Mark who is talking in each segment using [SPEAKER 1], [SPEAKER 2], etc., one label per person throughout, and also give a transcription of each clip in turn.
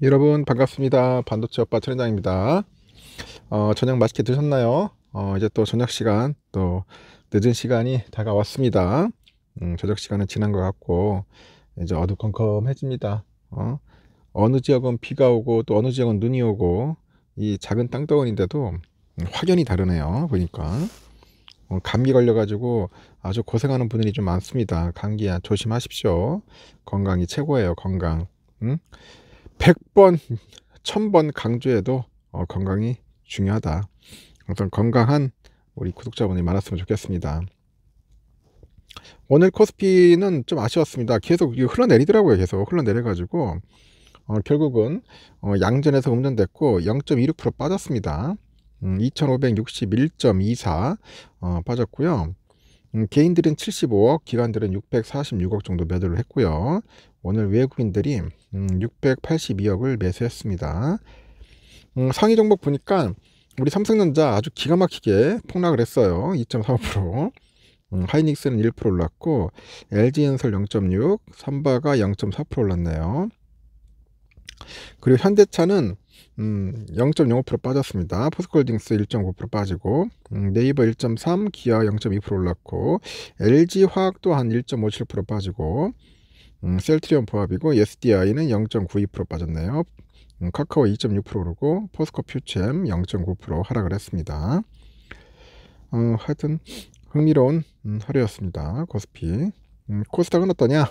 [SPEAKER 1] 여러분 반갑습니다. 반도체 오빠 천현장입니다. 어, 저녁 맛있게 드셨나요? 어, 이제 또 저녁 시간 또 늦은 시간이 다가왔습니다. 음, 저녁 시간은 지난 것 같고 이제 어두컴컴해집니다. 어? 어느 지역은 비가 오고 또 어느 지역은 눈이 오고 이 작은 땅덩어리인데도 확연히 다르네요. 보니까 어, 감기 걸려가지고 아주 고생하는 분들이 좀 많습니다. 감기야 조심하십시오. 건강이 최고예요. 건강. 응? 음? 100번, 1000번 강조해도 어, 건강이 중요하다. 어떤 건강한 우리 구독자분이 많았으면 좋겠습니다. 오늘 코스피는 좀 아쉬웠습니다. 계속 흘러내리더라고요. 계속 흘러내려가지고 어, 결국은 어, 양전에서 음전됐고 0.26% 빠졌습니다. 음, 2561.24 어, 빠졌고요. 음, 개인들은 75억, 기관들은 646억 정도 매도를 했고요. 오늘 외국인들이 음, 682억을 매수했습니다. 음, 상위 종목 보니까 우리 삼성전자 아주 기가 막히게 폭락을 했어요. 2.35%. 음, 하이닉스는 1% 올랐고 LG엔설 0.6, 삼바가 0.4% 올랐네요. 그리고 현대차는 음, 0.05% 빠졌습니다. 포스콜딩스 1.9% 빠지고 음, 네이버 1.3, 기아 0.2% 올랐고 LG화학 도한 1.57% 빠지고 음, 셀트리온 포합이고 SDI는 0.92% 빠졌네요. 음, 카카오 2.6% 오르고 포스코 퓨쳔 0.9% 하락을 했습니다. 어, 하여튼 흥미로운 음, 하루였습니다. 코스피. 음, 코스닥은 어떠냐?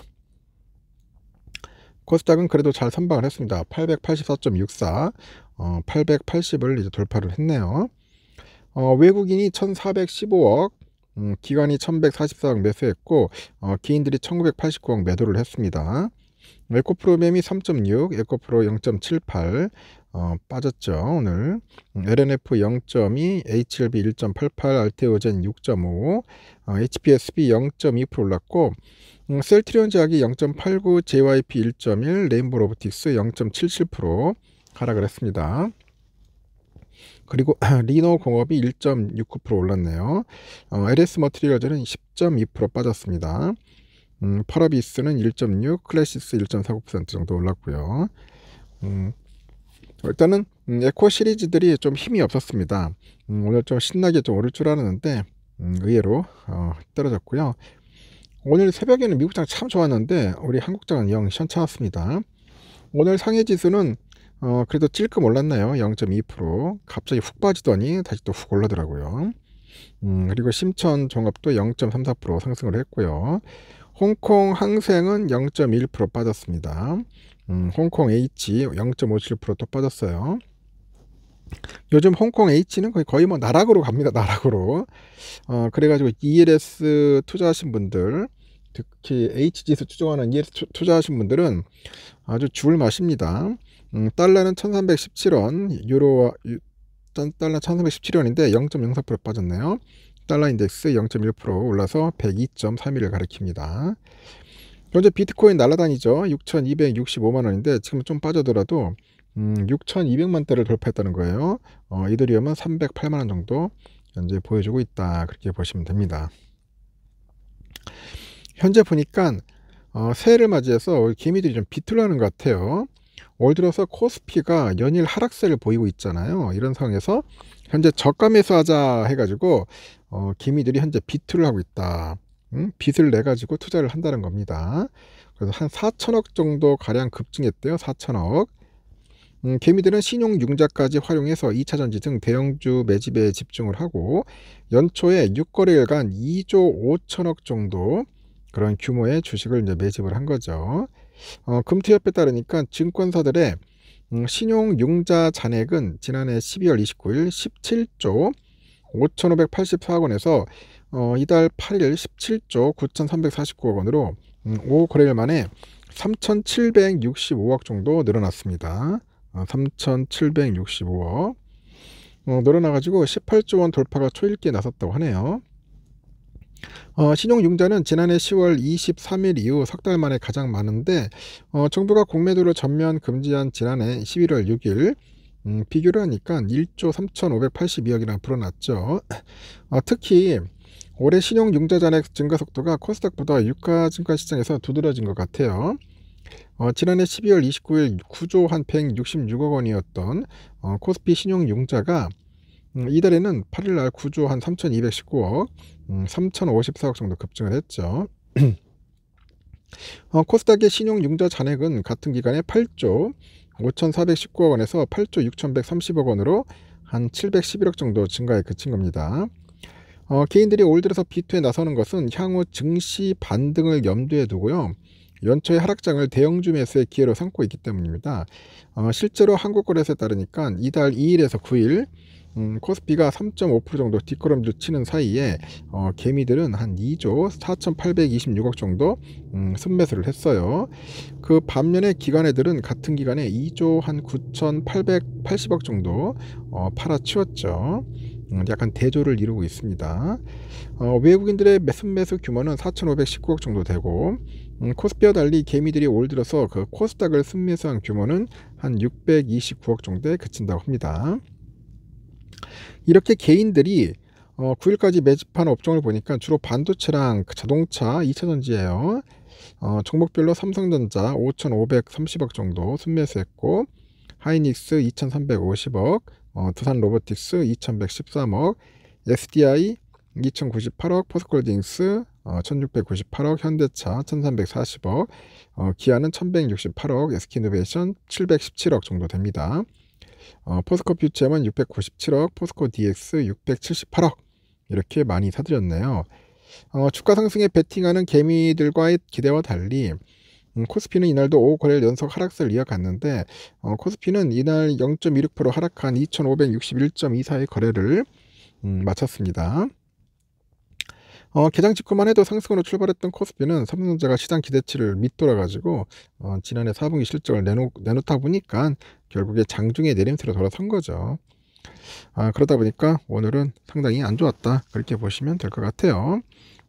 [SPEAKER 1] 코스닥은 그래도 잘 선방을 했습니다. 884.64, 어, 880을 이제 돌파를 했네요. 어, 외국인이 1,415억, 음, 기관이 1144억 매수했고 어, 기인들이 1989억 매도를 했습니다. 에코프로 뱀이 3.6, 에코프로 0.78 어, 빠졌죠. 오늘 LNF 0.2, HLB 1.88, 알테오젠 6.5, 어, HPSB 0.2% 올랐고 음, 셀트리온 제약이 0.89, JYP 1.1, 레인보로보틱스 0.77% 하락을 했습니다. 그리고 리노 공업이 1.69% 올랐네요. 어, LS 머트리얼즈는 10.2% 빠졌습니다. 음, 퍼러비스는 1.6, 클래시스 1.49% 정도 올랐고요. 음, 일단은 음, 에코 시리즈들이 좀 힘이 없었습니다. 음, 오늘 좀 신나게 좀 오를 줄 알았는데 음, 의외로 어, 떨어졌고요. 오늘 새벽에는 미국장 참 좋았는데 우리 한국장은 영 시원찮았습니다. 오늘 상해 지수는 어, 그래도 찔끔 올랐나요? 0.2% 갑자기 훅 빠지더니 다시 또 훅 올라더라고요. 음, 그리고 심천 종합도 0.34% 상승을 했고요. 홍콩 항생은 0.1% 빠졌습니다. 음, 홍콩 H 0.57%또 빠졌어요. 요즘 홍콩 H는 거의, 거의 뭐 나락으로 갑니다. 나락으로. 어, 그래가지고 ELS 투자하신 분들 특히 h g 에서 추종하는 ES 투자하신 분들은 아주 줄을 맛입니다. 음, 달러는 1317원, 유로와 달러 1317원인데 0.04% 빠졌네요. 달러 인덱스 0.1% 올라서 102.31을 가리킵니다. 현재 비트코인 날라다니죠. 6,265만 원인데 지금 좀 빠져더라도 음, 6,200만 달을 돌파했다는 거예요. 어, 이더리움은 308만 원 정도 현재 보여주고 있다. 그렇게 보시면 됩니다. 현재 보니까 어, 새해를 맞이해서 개미들이 좀 비틀라는 어것 같아요. 올 들어서 코스피가 연일 하락세를 보이고 있잖아요. 이런 상황에서 현재 저가 매수하자 해가지고 어, 개미들이 현재 비틀를 하고 있다. 음, 빚을 내 가지고 투자를 한다는 겁니다. 그래서 한 4천억 정도 가량 급증했대요. 4천억. 음, 개미들은 신용융자까지 활용해서 2차전지 등 대형주 매집에 집중을 하고 연초에 6거래일간 2조 5천억 정도 그런 규모의 주식을 이제 매집을 한 거죠. 어, 금투협에 따르니까 증권사들의 음, 신용융자 잔액은 지난해 12월 29일 17조 5,584억 원에서 어, 이달 8일 17조 9,349억 원으로 음, 5거래일 만에 3,765억 정도 늘어났습니다. 어, 3,765억 어, 늘어나가지고 18조 원 돌파가 초읽기에 나섰다고 하네요. 어, 신용융자는 지난해 10월 23일 이후 석 달 만에 가장 많은데 어, 정부가 공매도를 전면 금지한 지난해 11월 6일 음, 비교를 하니까 1조 3,582억이나 불어났죠. 어, 특히 올해 신용융자 잔액 증가 속도가 코스닥보다 유가 증가 시장에서 두드러진 것 같아요. 어, 지난해 12월 29일 9조 한 166억 원이었던 어, 코스피 신용융자가 음, 이달에는 8일날 구조 한 3,219억, 음, 3,054억 정도 급증을 했죠. 어, 코스닥의 신용융자 잔액은 같은 기간에 8조 5,419억 원에서 8조 6,130억 원으로 한 711억 정도 증가에 그친 겁니다. 어, 개인들이 올 들어서 비투에 나서는 것은 향후 증시 반등을 염두에 두고요. 연초의 하락장을 대형주 매수의 기회로 삼고 있기 때문입니다. 어, 실제로 한국거래소에 따르니까 이달 2일에서 9일 음, 코스피가 3.5% 정도 뒷걸음질 치는 사이에 어, 개미들은 한 2조 4,826억 정도 음, 순매수를 했어요. 그 반면에 기관애들은 같은 기간에 2조 한 9,880억 정도 어, 팔아치웠죠. 음, 약간 대조를 이루고 있습니다. 어, 외국인들의 매순매수 규모는 4,519억 정도 되고 음, 코스피와 달리 개미들이 올 들어서 그 코스닥을 순매수한 규모는 한 629억 정도에 그친다고 합니다. 이렇게 개인들이 어, 9일까지 매집한 업종을 보니까 주로 반도체랑 그 자동차, 2차전지예요. 어, 종목별로 삼성전자 5,530억 정도 순매수했고 하이닉스 2,350억, 어, 두산 로보틱스 2,113억, SDI 2,098억, 포스콜딩스 어, 1,698억, 현대차 1,340억, 어, 기아는 1,168억, SK이노베이션 717억 정도 됩니다. 어, 포스코 퓨처은 697억, 포스코 DX 678억 이렇게 많이 사들였네요. 어, 주가 상승에 베팅하는 개미들과의 기대와 달리 음, 코스피는 이날도 5거래일 연속 하락세를 이어갔는데 어, 코스피는 이날 0.26% 하락한 2561.24의 거래를 음, 마쳤습니다. 어, 개장 직후만 해도 상승으로 출발했던 코스피는 삼성전자가 시장 기대치를 밑돌아가지고 어, 지난해 4분기 실적을 내놓, 내놓다 보니까 결국에 장중에 내림세로 돌아선 거죠. 아, 그러다 보니까 오늘은 상당히 안 좋았다 그렇게 보시면 될 것 같아요.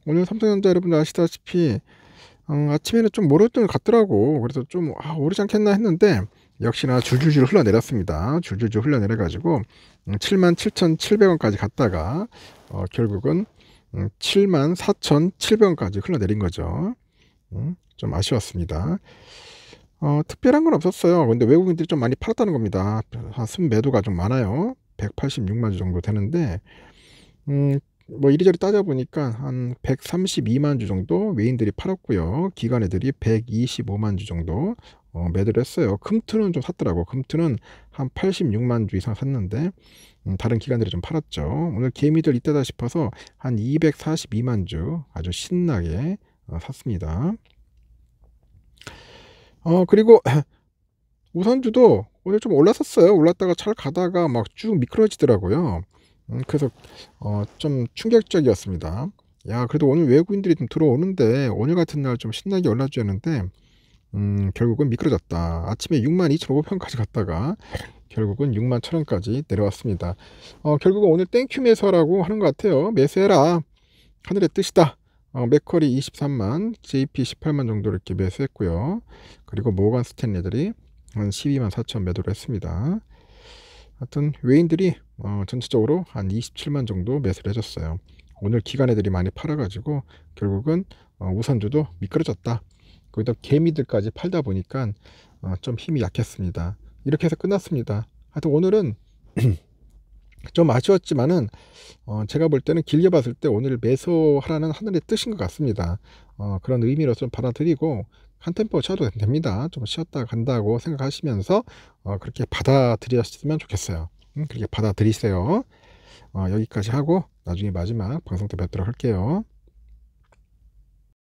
[SPEAKER 1] 오늘 삼성전자 여러분들 아시다시피 어, 아침에는 좀모를돈 같더라고 그래서 좀 아, 오르지 않겠나 했는데 역시나 줄줄줄 흘러내렸습니다. 줄줄줄 흘러내려가지고 77,700원까지 음, 갔다가 어, 결국은 7만 음, 4,700원까지 흘러내린 거죠. 음, 좀 아쉬웠습니다. 어, 특별한 건 없었어요. 근데 외국인들이 좀 많이 팔았다는 겁니다. 순매도가 좀 많아요. 186만 주 정도 되는데, 음, 뭐 이리저리 따져보니까 한 132만 주 정도 외인들이 팔았고요. 기관 애들이 125만 주 정도 어, 매도를 했어요. 금트는좀 샀더라고. 금트는한 86만 주 이상 샀는데 음, 다른 기관들이 좀 팔았죠. 오늘 개미들 이때다 싶어서 한 242만 주 아주 신나게 어, 샀습니다. 어 그리고 우선주도 오늘 좀 올랐었어요. 올랐다가 잘 가다가 막 쭉 미끄러지더라고요. 음, 그래서 어, 좀 충격적이었습니다. 야 그래도 오늘 외국인들이 좀 들어오는데 오늘 같은 날 좀 신나게 올라주는데 음, 결국은 미끄러졌다. 아침에 62,500원까지 갔다가 결국은 6 1 0 0 0원까지 내려왔습니다. 어, 결국은 오늘 땡큐 매서라고 하는 것 같아요. 매수해라. 하늘의 뜻이다. 어, 맥커리 23만, JP 18만 정도 이렇게 매수했고요. 그리고 모건 스탠리들이 한 12만 4천 매도를 했습니다. 하여튼 외인들이 어, 전체적으로 한 27만 정도 매수를 해줬어요. 오늘 기간 애들이 많이 팔아가지고 결국은 어, 우선주도 미끄러졌다. 거기다 개미들까지 팔다 보니까 어, 좀 힘이 약했습니다. 이렇게 해서 끝났습니다. 하여튼 오늘은 좀 아쉬웠지만은 어, 제가 볼 때는 길게 봤을 때 오늘 매수하라는 하늘의 뜻인 것 같습니다. 어, 그런 의미로 좀 받아들이고 한 템포 쉬어도 됩니다. 좀 쉬었다 간다고 생각하시면서 어, 그렇게 받아들였으면 좋겠어요. 음, 그렇게 받아들이세요. 어, 여기까지 하고 나중에 마지막 방송 때 뵙도록 할게요.